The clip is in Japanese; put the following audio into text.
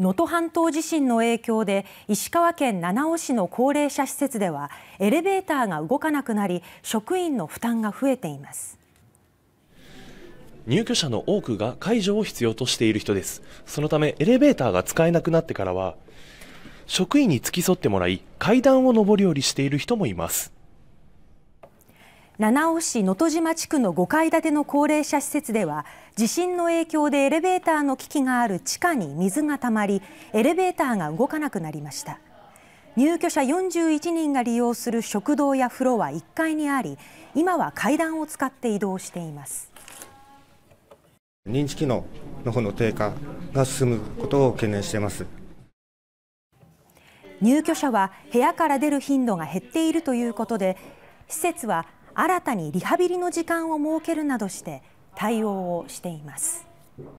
能登半島地震の影響で石川県七尾市の高齢者施設ではエレベーターが動かなくなり職員の負担が増えています入居者の多くが介助を必要としている人ですそのためエレベーターが使えなくなってからは職員に付き添ってもらい階段を上り下りしている人もいます七尾市能登島地区の5階建ての高齢者施設では地震の影響でエレベーターの機器がある地下に水がたまりエレベーターが動かなくなりました入居者41人が利用する食堂や風呂は1階にあり今は階段を使って移動しています認知機能の方の低下が進むことを懸念しています入居者は部屋から出る頻度が減っているということで施設は新たにリハビリの時間を設けるなどして対応をしています。